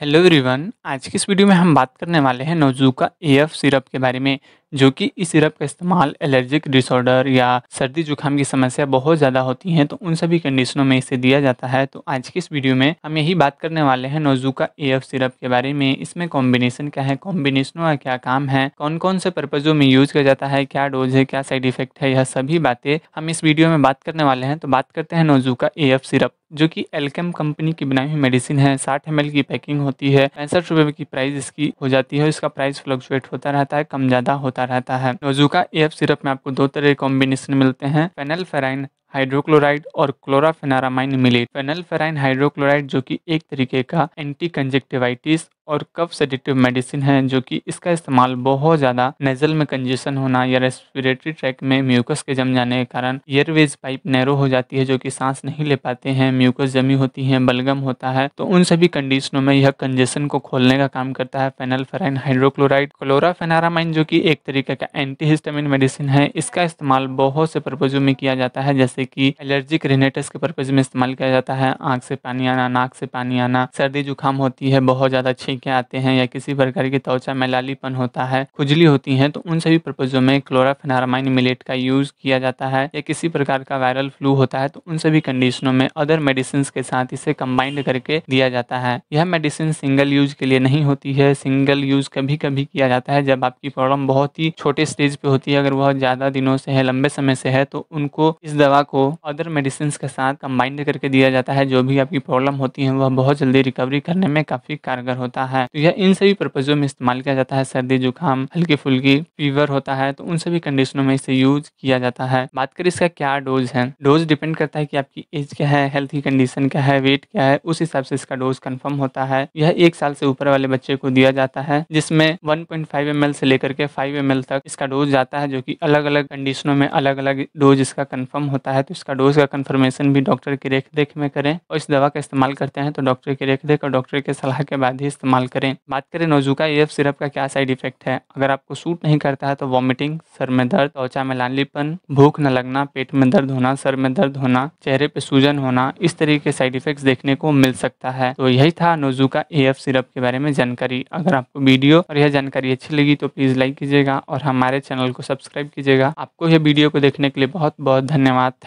hello everyone आज की इस वीडियो में हम बात करने वाले हैं नोजू का एफ सिरप के बारे में जो कि इस सिरप का इस्तेमाल एलर्जिक डिसऑर्डर या सर्दी जुकाम की समस्या बहुत ज़्यादा होती है तो उन सभी कंडीशनों में इसे दिया जाता है तो आज की इस वीडियो में हम यही बात करने वाले हैं नोजुका ए एफ सिरप के बारे में इसमें कॉम्बिनेशन क्या है कॉम्बिनेशनों का क्या काम है कौन कौन से पर्पज़ों में यूज किया जाता है क्या डोज है क्या साइड इफेक्ट है यह सभी बातें हम इस वीडियो में बात करने वाले हैं तो बात करते हैं नोजुका ए एफ सिरप जो कि एल्केम कंपनी की बनाई हुई मेडिसिन है साठ एम की पैकिंग होती है पैंसठ रुपए की प्राइस इसकी हो जाती है इसका प्राइस फ्लक्चुएट होता रहता है कम ज़्यादा होता रहता है नोजुका एफ सिरप में आपको दो तरह के कॉम्बिनेशन मिलते हैं फेनल फेराइन हाइड्रोक्लोराइड और क्लोराफेनारामाइन मिले फेनलफेराइन हाइड्रोक्लोराइड जो कि एक तरीके का एंटी कंजेक्टिवाइटिस और कफ सेडेटिव मेडिसिन है जो कि इसका इस्तेमाल बहुत ज़्यादा नेजल में कंजेशन होना या रेस्पिरेटरी ट्रैक में म्यूकस के जम जाने के कारण एयरवेज पाइप नैरो हो जाती है जो कि सांस नहीं ले पाते हैं म्यूकस जमी होती है बलगम होता है तो उन सभी कंडीशनों में यह कंजेशन को खोलने का काम करता है फेनलफेराइन हाइड्रोक्लोराइड क्लोराफेनारामाइन जो की एक तरीके का एंटी मेडिसिन है इसका इस्तेमाल बहुत से प्रपोजों में किया जाता है जैसे जैसे कि एलर्जिक रिनेटस के पर्पज में इस्तेमाल किया जाता है आँख से पानी आना नाक से पानी आना सर्दी जुकाम होती है बहुत ज़्यादा छींके आते हैं या किसी प्रकार की त्वचा में लालीपन होता है खुजली होती है तो उन सभी पर्पजों में क्लोराफेनारामाइन मिलेट का यूज़ किया जाता है या किसी प्रकार का वायरल फ्लू होता है तो उन सभी कंडीशनों में अदर मेडिसिन के साथ इसे कंबाइंड करके दिया जाता है यह मेडिसिन सिंगल यूज के लिए नहीं होती है सिंगल यूज कभी कभी किया जाता है जब आपकी प्रॉब्लम बहुत ही छोटे स्टेज पे होती है अगर वह ज़्यादा दिनों से है लंबे समय से है तो उनको इस दवा को अदर मेडिसिन के साथ कंबाइंड करके दिया जाता है जो भी आपकी प्रॉब्लम होती है वह बहुत जल्दी रिकवरी करने में काफ़ी कारगर होता है तो यह इन सभी पर्पज़ों में इस्तेमाल किया जाता है सर्दी जुकाम हल्की फुल्की फीवर होता है तो उन सभी कंडीशनों में इसे यूज किया जाता है बात करें इसका क्या डोज है डोज डिपेंड करता है की आपकी एज क्या है हेल्थी कंडीशन क्या है वेट क्या है उस हिसाब से इसका डोज कन्फर्म होता है यह एक साल से ऊपर वाले बच्चे को दिया जाता है जिसमें one point five M L से लेकर के फाइव एम एल तक इसका डोज जाता है जो की अलग अलग कंडीशनों में अलग अलग डोज इसका कन्फर्म होता है है तो इसका डोज का कन्फर्मेशन भी डॉक्टर की रेख देख में करें और इस दवा का इस्तेमाल करते हैं तो डॉक्टर की रेख देख और डॉक्टर के सलाह के बाद ही इस्तेमाल करें बात करें नोजुका एफ सिरप का क्या साइड इफेक्ट है अगर आपको सूट नहीं करता है तो वॉमिटिंग सर में दर्द त्वचा में लालीपन भूख न लगना पेट में दर्द होना सर में दर्द होना चेहरे पे सूजन होना इस तरीके के साइड इफेक्ट्स देखने को मिल सकता है तो यही था नोजुका एफ सिरप के बारे में जानकारी अगर आपको वीडियो और यह जानकारी अच्छी लगी तो प्लीज़ लाइक कीजिएगा और हमारे चैनल को सब्सक्राइब कीजिएगा आपको यह वीडियो को देखने के लिए बहुत बहुत धन्यवाद